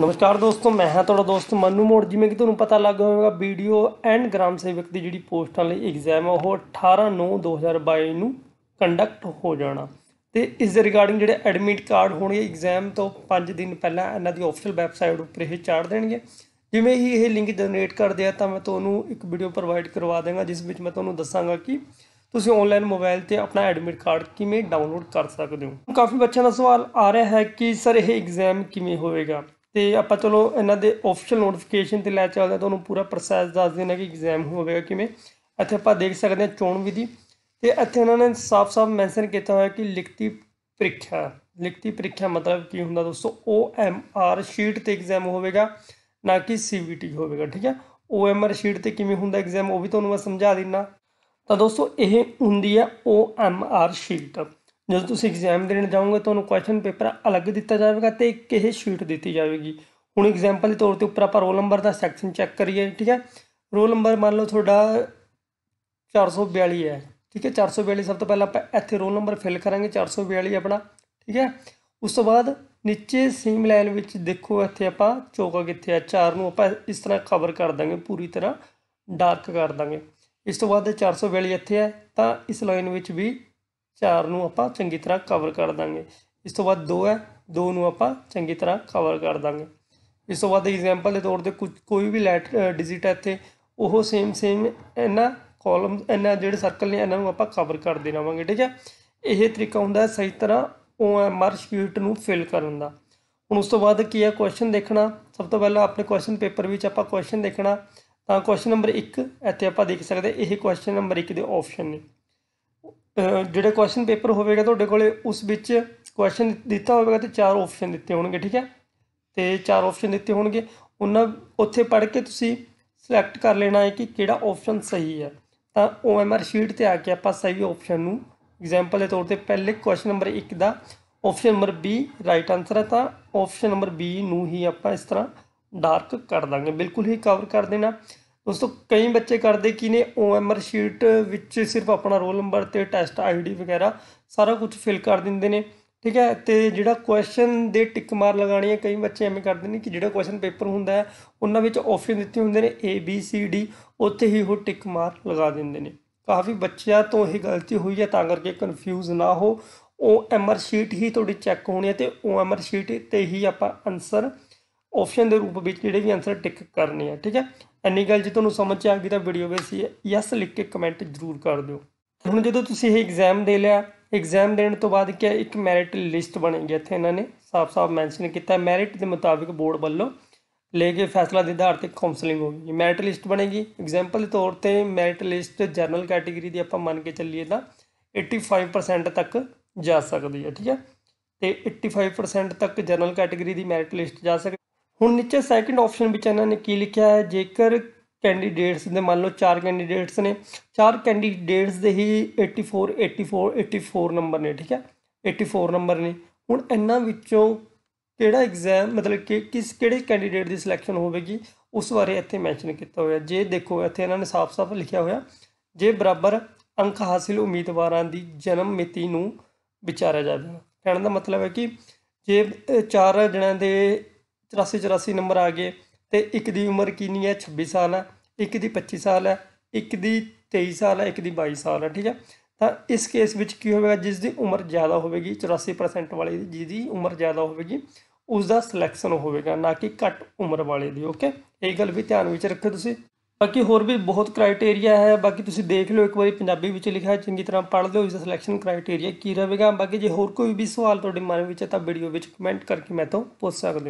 ਨਮਸਕਾਰ ਦੋਸਤੋ ਮੈਂ ਹਾਂ ਤੁਹਾਡਾ ਦੋਸਤ ਮਨੂ ਮੋੜ ਜਿਵੇਂ ਕਿ ਤੁਹਾਨੂੰ ਪਤਾ ਲੱਗ ਹੋਵੇਗਾ ਵੀਡੀਓ ਐਂਡ ਗ੍ਰਾਮ ਸੇਵਕ ਦੀ ਜਿਹੜੀ ਪੋਸਟਾਂ ਲਈ ਐਗਜ਼ਾਮ ਉਹ 18 9 2022 ਨੂੰ ਕੰਡਕਟ ਹੋ ਜਾਣਾ ਤੇ ਇਸ ਦੇ ਰਿਗਾਰਡਿੰਗ ਜਿਹੜੇ ਐਡਮਿਟ ਕਾਰਡ ਹੋਣਗੇ ਐਗਜ਼ਾਮ ਤੋਂ 5 ਦਿਨ ਪਹਿਲਾਂ ਇਹਨਾਂ ਦੀ ਆਫੀਸ਼ੀਅਲ ਵੈਬਸਾਈਟ ਉੱਪਰ ਇਹ ਚਾੜ ਦੇਣਗੇ ਜਿਵੇਂ ਹੀ ਇਹ ਲਿੰਕ ਜਨਰੇਟ ਕਰਦੇ ਆ ਤਾਂ ਮੈਂ ਤੁਹਾਨੂੰ ਇੱਕ ਵੀਡੀਓ ਪ੍ਰੋਵਾਈਡ ਕਰਵਾ ਦੇਵਾਂਗਾ ਜਿਸ ਵਿੱਚ ਮੈਂ ਤੁਹਾਨੂੰ ਦੱਸਾਂਗਾ ਕਿ ਤੁਸੀਂ ਆਨਲਾਈਨ ਮੋਬਾਈਲ ਤੇ ਆਪਣਾ ਐਡਮਿਟ ਕਾਰਡ ਕਿਵੇਂ ਡਾਊਨਲੋਡ ਕਰ ਸਕਦੇ ਹੋ ਕਾਫੀ ਬੱਚਿਆਂ ਦਾ ਸਵਾਲ ਆ ਰਿਹਾ ਹੈ ਕਿ ਸਰ ਇਹ ਐਗਜ਼ਾਮ ਕਿਵੇਂ ਹੋਵੇਗਾ ਤੇ ਆਪਾਂ ਚਲੋ ਇਹਨਾਂ ਦੇ ਆਫੀਸ਼ੀਅਲ ਨੋਟੀਫਿਕੇਸ਼ਨ ਤੇ ਲੈ ਚੱਲਦੇ ਤੁਹਾਨੂੰ ਪੂਰਾ ਪ੍ਰੋਸੈਸ ਦੱਸ ਦੇਣਾ ਕਿ ਐਗਜ਼ਾਮ ਹੋਵੇਗਾ ਕਿਵੇਂ ਇੱਥੇ ਆਪਾਂ ਦੇਖ ਸਕਦੇ ਹਾਂ ਚੋਣ ਵਿਧੀ ਤੇ ਇੱਥੇ ਇਹਨਾਂ ਨੇ ਸਾਫ਼-ਸਾਫ਼ ਮੈਂਸ਼ਨ ਕੀਤਾ ਹੋਇਆ ਕਿ ਲਿਖਤੀ ਪ੍ਰੀਖਿਆ ਲਿਖਤੀ ਪ੍ਰੀਖਿਆ ਮਤਲਬ ਕੀ ਹੁੰਦਾ ਦੋਸਤੋ ਓ ਐਮ ਆਰ ਸ਼ੀਟ ਤੇ ਐਗਜ਼ਾਮ ਹੋਵੇਗਾ ਨਾ ਕਿ ਸੀਵੀਟੀ ਹੋਵੇਗਾ ਠੀਕ ਹੈ ਓ ਐਮ ਆਰ ਸ਼ੀਟ ਤੇ ਕਿਵੇਂ ਹੁੰਦਾ ਐਗਜ਼ਾਮ ਉਹ ਵੀ ਤੁਹਾਨੂੰ ਮੈਂ ਸਮਝਾ ਦਿੰਨਾ ਤਾਂ ਦੋਸਤੋ ਇਹ ਹੁੰਦੀ ਹੈ ਓ ਐਮ ਆਰ ਸ਼ੀਟ ਜਦੋਂ ਤੁਸੀਂ ਐਗਜ਼ਾਮ ਦੇਣ ਜਾਓਗੇ ਤੁਹਾਨੂੰ ਕੁਐਸਚਨ ਪੇਪਰ ਅਲੱਗ ਦਿੱਤਾ ਜਾਵੇਗਾ ਤੇ ਇੱਕ ਇਹ ਸ਼ੀਟ ਦਿੱਤੀ ਜਾਵੇਗੀ ਹੁਣ ਐਗਜ਼ਾਮਪਲ ਦੇ ਤੌਰ ਤੇ ਉੱਪਰ ਆਪਾਂ ਰੋਲ ਨੰਬਰ ਦਾ ਸੈਕਸ਼ਨ ਚੈੱਕ ਕਰੀਏ ਠੀਕ ਹੈ ਰੋਲ ਨੰਬਰ ਮੰਨ ਲਓ ਤੁਹਾਡਾ 442 ਹੈ ਠੀਕ ਹੈ 442 ਸਭ ਤੋਂ ਪਹਿਲਾਂ ਆਪਾਂ ਇੱਥੇ ਰੋਲ ਨੰਬਰ ਫਿਲ ਕਰਾਂਗੇ 442 ਆਪਣਾ ਠੀਕ ਹੈ ਉਸ ਤੋਂ ਬਾਅਦ ਨੀਚੇ ਸੀਮ ਲਾਈਨ ਵਿੱਚ ਦੇਖੋ ਇੱਥੇ ਆਪਾਂ ਚੌਕਾ ਕਿੱਥੇ ਆ ਚਾਰ ਨੂੰ ਆਪਾਂ ਇਸ ਤਰ੍ਹਾਂ ਕਵਰ ਕਰ ਦਾਂਗੇ ਪੂਰੀ ਤਰ੍ਹਾਂ ਡਾਰਕ ਕਰ ਦਾਂਗੇ ਇਸ ਤੋਂ ਬਾਅਦ 442 ਇੱਥੇ ਹੈ ਤਾਂ ਇਸ ਲਾਈਨ ਵਿੱਚ ਵੀ 4 ਨੂੰ ਆਪਾਂ ਚੰਗੀ ਤਰ੍ਹਾਂ ਕਵਰ ਕਰ ਦਾਂਗੇ ਇਸ ਤੋਂ ਬਾਅਦ 2 ਹੈ 2 ਨੂੰ ਆਪਾਂ ਚੰਗੀ ਤਰ੍ਹਾਂ ਕਵਰ ਕਰ ਦਾਂਗੇ ਇਸ ਤੋਂ ਬਾਅਦ ਐਗਜ਼ਾਮਪਲ ਦੇ ਤੌਰ ਤੇ ਕੋਈ ਵੀ ਲੈਟਰ ਡਿਜੀਟ ਹੈ ਇੱਥੇ ਉਹ ਸੇਮ ਸੇਮ ਇਹਨਾਂ ਕਾਲਮ ਇਹਨਾਂ ਜਿਹੜੇ ਸਰਕਲ ਨੇ ਇਹਨਾਂ ਨੂੰ ਆਪਾਂ ਕਵਰ ਕਰਦੇ ਰਵਾਂਗੇ ਠੀਕ ਹੈ ਇਹ ਤਰੀਕਾ ਹੁੰਦਾ ਹੈ ਸਹੀ ਤਰ੍ਹਾਂ ਓਐਮਆਰ ਸ਼ੀਟ ਨੂੰ ਫਿਲ ਕਰਨ ਦਾ ਹੁਣ ਉਸ ਤੋਂ ਬਾਅਦ ਕੀ ਹੈ ਕੁਐਸਚਨ ਦੇਖਣਾ ਸਭ ਤੋਂ ਪਹਿਲਾਂ ਆਪਣੇ ਕੁਐਸਚਨ ਪੇਪਰ ਵਿੱਚ ਆਪਾਂ ਕੁਐਸਚਨ ਦੇਖਣਾ ਤਾਂ ਕੁਐਸਚਨ ਨੰਬਰ 1 ਇੱਥੇ ਆਪਾਂ ਦੇਖ ਸਕਦੇ ਇਹ ਕੁਐਸਚਨ ਨੰਬਰ 1 ਦੇ ਆਪਸ਼ਨ ਨੇ ਜਿਹੜਾ ਕੁਐਸਚਨ ਪੇਪਰ ਹੋਵੇਗਾ ਤੁਹਾਡੇ ਕੋਲੇ ਉਸ ਵਿੱਚ ਕੁਐਸਚਨ ਦਿੱਤਾ ਹੋਵੇਗਾ ਤੇ ਚਾਰ ਆਪਸ਼ਨ ਦਿੱਤੇ ਹੋਣਗੇ ਠੀਕ ਹੈ ਤੇ ਚਾਰ ਆਪਸ਼ਨ ਦਿੱਤੇ ਹੋਣਗੇ ਉਹਨਾਂ ਉੱਥੇ ਪੜ੍ਹ ਕੇ ਤੁਸੀਂ ਸਿਲੈਕਟ ਕਰ ਲੈਣਾ ਹੈ ਕਿ ਕਿਹੜਾ ਆਪਸ਼ਨ ਸਹੀ ਹੈ ਤਾਂ OMR ਸ਼ੀਟ ਤੇ ਆ ਕੇ ਆਪਾਂ ਸਹੀ ਆਪਸ਼ਨ ਨੂੰ ਐਗਜ਼ਾਮਪਲ ਦੇ ਤੌਰ ਤੇ ਪਹਿਲੇ ਕੁਐਸਚਨ ਨੰਬਰ 1 ਦਾ option number B right answer ਹੈ ਤਾਂ ਆਪਸ਼ਨ ਨੰਬਰ B ਨੂੰ ਹੀ ਆਪਾਂ ਇਸ ਤਰ੍ਹਾਂ ਡਾਰਕ ਕਰ ਦਾਂਗੇ ਬਿਲਕੁਲ ਹੀ ਕਵਰ ਕਰ ਦੇਣਾ ਦੋਸਤੋ ਕਈ ਬੱਚੇ ਕਰਦੇ ਕੀ ਨੇ ਓਐਮਆਰ ਸ਼ੀਟ ਵਿੱਚ ਸਿਰਫ ਆਪਣਾ ਰੋਲ ਨੰਬਰ ਤੇ ਟੈਸਟ ਆਈਡੀ ਵਗੈਰਾ ਸਾਰਾ ਕੁਝ ਫਿਲ ਕਰ ਦਿੰਦੇ ਨੇ ਠੀਕ ਹੈ ਤੇ ਜਿਹੜਾ ਕੁਐਸਚਨ ਦੇ ਟਿਕ ਮਾਰ ਲਗਾਣੀ ਹੈ ਕਈ ਬੱਚੇ ਐਵੇਂ ਕਰਦੇ ਨੇ ਕਿ ਜਿਹੜਾ ਕੁਐਸਚਨ ਪੇਪਰ ਹੁੰਦਾ ਹੈ ਉਹਨਾਂ ਵਿੱਚ ਆਪਸ਼ਨ ਦਿੱਤੇ ਹੁੰਦੇ ਨੇ A B C D ਉੱਥੇ ਹੀ ਉਹ ਟਿਕ ਮਾਰ ਲਗਾ ਦਿੰਦੇ ਨੇ ਕਾਫੀ ਬੱਚਿਆਂ ਤੋਂ ਇਹ ਗਲਤੀ ਹੋਈ ਹੈ ਤਾਂ ਕਰਕੇ ਕਨਫਿਊਜ਼ ਨਾ ਹੋ ਓਐਮਆਰ ਸ਼ੀਟ ਹੀ ਤੁਹਾਡੀ ਚੈੱਕ ਹੋਣੀ ਹੈ ਤੇ ਓਐਮਆਰ ਸ਼ੀਟ ਤੇ ਹੀ ਆਪਾਂ ਆਨਸਰ ਆਪਸ਼ਨ ਦੇ ਰੂਪ ਵਿੱਚ ਜਿਹੜੇ ਵੀ ਆਨਸਰ ਟਿਕ ਕਰਨੇ ਆ ਠੀਕ ਹੈ ਐਨੀ ਗੱਲ ਜੇ ਤੁਹਾਨੂੰ ਸਮਝ ਆ ਗਈ ਤਾਂ ਵੀਡੀਓ ਵਿੱਚ ਯੈਸ ਲਿਖ ਕੇ ਕਮੈਂਟ ਜ਼ਰੂਰ ਕਰ ਦਿਓ ਹੁਣ ਜਦੋਂ ਤੁਸੀਂ ਇਹ ਐਗਜ਼ਾਮ ਦੇ ਲਿਆ ਐਗਜ਼ਾਮ ਦੇਣ ਤੋਂ ਬਾਅਦ ਕਿ ਇੱਕ ਮੈਰਿਟ ਲਿਸਟ ਬਣੇਗੀ ਇੱਥੇ ਇਹਨਾਂ ਨੇ ਸਾਫ਼-ਸਾਫ਼ ਮੈਂਸ਼ਨ ਕੀਤਾ ਮੈਰਿਟ ਦੇ ਮੁਤਾਬਿਕ ਬੋਰਡ ਵੱਲੋਂ ਲੈ ਕੇ ਫੈਸਲਾ ਦੇ ਆਧਾਰ ਤੇ ਕਾਉਂਸਲਿੰਗ ਹੋਗੀ ਮੈਰਿਟ ਲਿਸਟ ਬਣੇਗੀ ਐਗਜ਼ਾਮਪਲ ਦੇ ਤੌਰ ਤੇ ਮੈਰਿਟ ਲਿਸਟ ਜਨਰਲ ਕੈਟਾਗਰੀ ਦੀ ਆਪਾਂ ਮੰਨ ਕੇ ਚੱਲੀਏ ਤਾਂ 85% ਤੱਕ ਜਾ ਸਕਦੀ ਹੈ ਠੀਕ ਹੈ ਤੇ 85% ਤੱਕ ਜਨਰਲ ਕੈਟਾਗਰੀ ਦੀ ਮੈਰਿਟ ਲਿਸਟ ਜਾ ਸਕਦੀ ਹੁਣ ਨੀਚੇ ਸੈਕੰਡ ਆਪਸ਼ਨ ਵਿੱਚ ਇਹਨਾਂ ਨੇ ਕੀ ਲਿਖਿਆ ਹੈ ਜੇਕਰ ਕੈਂਡੀਡੇਟਸ ਦੇ ਮੰਨ ਲਓ ਚਾਰ ਕੈਂਡੀਡੇਟਸ ਨੇ ਚਾਰ ਕੈਂਡੀਡੇਟਸ ਦੇ ਹੀ 84 84 84 ਨੰਬਰ ਨੇ ਠੀਕ ਹੈ 84 ਨੰਬਰ ਨੇ ਹੁਣ ਇਹਨਾਂ ਵਿੱਚੋਂ ਕਿਹੜਾ ਐਗਜ਼ਾਮ ਮਤਲਬ ਕਿ ਕਿਸ ਕਿਹੜੇ ਕੈਂਡੀਡੇਟ ਦੀ ਸਿਲੈਕਸ਼ਨ ਹੋਵੇਗੀ ਉਸ ਬਾਰੇ ਇੱਥੇ ਮੈਂਸ਼ਨ ਕੀਤਾ ਹੋਇਆ ਜੇ ਦੇਖੋ ਇੱਥੇ ਇਹਨਾਂ ਨੇ ਸਾਫ਼-ਸਾਫ਼ ਲਿਖਿਆ ਹੋਇਆ ਜੇ ਬਰਾਬਰ ਅੰਕ ਹਾਸਿਲ ਉਮੀਦਵਾਰਾਂ ਦੀ ਜਨਮ ਮਿਤੀ ਨੂੰ ਵਿਚਾਰਿਆ ਜਾਵੇ ਕਹਿਣ ਦਾ ਮਤਲਬ ਹੈ ਕਿ ਜੇ ਚਾਰ ਜਣਿਆਂ ਦੇ 84 84 ਨੰਬਰ ਆ ਗਏ ਤੇ ਇੱਕ ਦੀ ਉਮਰ ਕਿੰਨੀ ਹੈ 26 ਸਾਲ ਹੈ ਇੱਕ ਦੀ 25 ਸਾਲ ਹੈ ਇੱਕ ਦੀ 23 ਸਾਲ ਹੈ ਇੱਕ ਦੀ 22 ਸਾਲ ਹੈ ਠੀਕ ਹੈ ਤਾਂ ਇਸ ਕੇਸ ਵਿੱਚ ਕੀ ਹੋਵੇਗਾ ਜਿਸ ਦੀ ਉਮਰ ਜ਼ਿਆਦਾ ਹੋਵੇਗੀ 84% ਵਾਲੇ ਦੀ ਜਿਸ ਦੀ ਉਮਰ ਜ਼ਿਆਦਾ ਹੋਵੇਗੀ ਉਸ ਦਾ ਸਿਲੈਕਸ਼ਨ ਹੋਵੇਗਾ ਨਾ ਕਿ ਘੱਟ ਉਮਰ ਵਾਲੇ ਦੀ ਓਕੇ ਇਹ ਗੱਲ ਵੀ ਧਿਆਨ ਵਿੱਚ ਰੱਖਿਓ ਤੁਸੀਂ ਬਾਕੀ ਹੋਰ ਵੀ ਬਹੁਤ ਕ੍ਰਾਈਟੇਰੀਆ ਹੈ ਬਾਕੀ ਤੁਸੀਂ ਦੇਖ ਲਓ ਇੱਕ ਵਾਰੀ ਪੰਜਾਬੀ ਵਿੱਚ ਲਿਖਿਆ ਚੰਗੀ ਤਰ੍ਹਾਂ ਪੜ੍ਹ ਲਓ ਇਸ ਦਾ ਸਿਲੈਕਸ਼ਨ ਕ੍ਰਾਈਟੇਰੀਆ ਕੀ ਰਹੇਗਾ ਬਾਕੀ ਜੇ ਹੋਰ ਕੋਈ ਵੀ ਸਵਾਲ ਤੁਹਾਡੇ ਮਨ ਵਿੱਚ ਹੈ ਤਾਂ ਵੀਡੀਓ ਵਿੱਚ ਕਮੈਂਟ ਕਰਕੇ ਮੈਨੂੰ ਪੁੱਛ ਸਕਦੇ ਹੋ